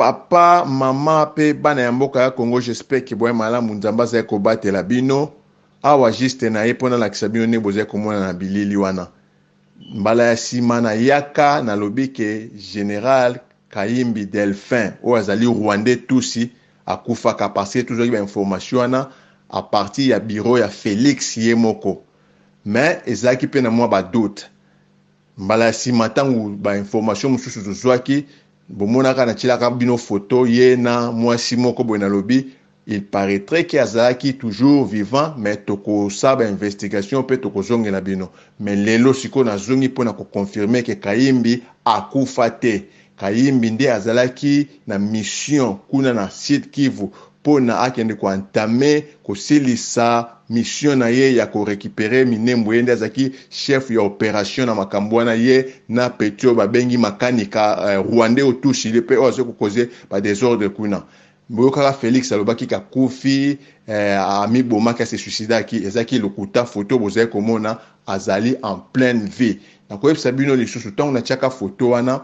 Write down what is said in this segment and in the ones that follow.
papa mama mpe bana ya mboka ya congo jespere ke boye malamu nzambe azali kobatela bino awa juste na ye mpo nalakisa bino nde bozali komona na bilili wana mbala ya nsima nayaka nalobi ke général kayimbi delphin oyo azali rwandais tusi akufaka parce ke tozwaki bainformation wana apartir ya biro ya félix ye moko me ezalaki mpe na mwa badoute mbala ya nsima ntango bainformation mosusu tozwaki bomonaka na tielaka bino photo ye na mwasi moko boye nalobi il paraîtrait ke azalaki toujours vivant mais tokosaba investigation mpe tokozongela bino mais lelo na nazongi mpo na kokonfirme ke kayimbi akufa te kayimbi nde azalaki na mission kuna na sud kivu na akende koantame kosilisa mission na ye ya korekipere minembo ye nde chef ya operation na makambo ye na peti bengi babengi makanika le pe oyo tushili mpe oyo azwi kokoze kuna boyokaka félix alobaki kakufi eh, amibomaki asesuicidaki ezalaki lokuta foto bozali komona azali en pleine vie nakoyebisa bino lisusu ntango natiaka foto wana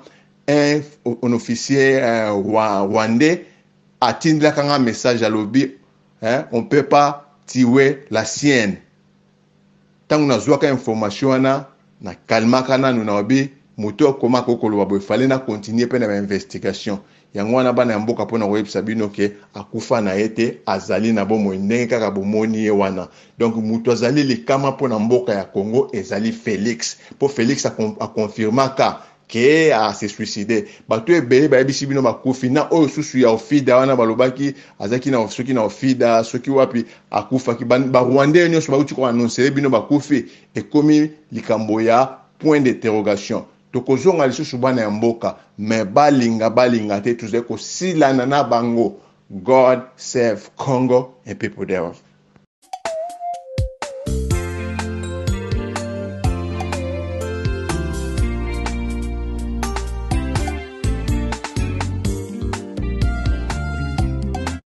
un, un officier eh, atindilaka nga message alobi eh, on peut pas tiwe la sienne ntango nazwaka information wana nakalmaka nanu nalobi moto akomaka okoloba boye fale na kontinue mpe na bainvestigation yango wana bana ya mboka mpona koyebisa bino ke akufa na ye te azali na bomoi ndenge kaka bomoni ye wana donk moto azali likama mpona mboka ya congo ezali félix mpo félix akonfirmaka ke asesuicide bato ebele bayebisi bino makufi na oyo susu ya ofida wana balobaki azalaki soki na ofida soki wapi akufaki barwandais nyonso bauti koanonsele bino bakufi ekomi likambo ya point d'interrogation tokozonga lisusu bana ya mboka me balinga balinga te tozali kosilana na bango god save congo and people thereof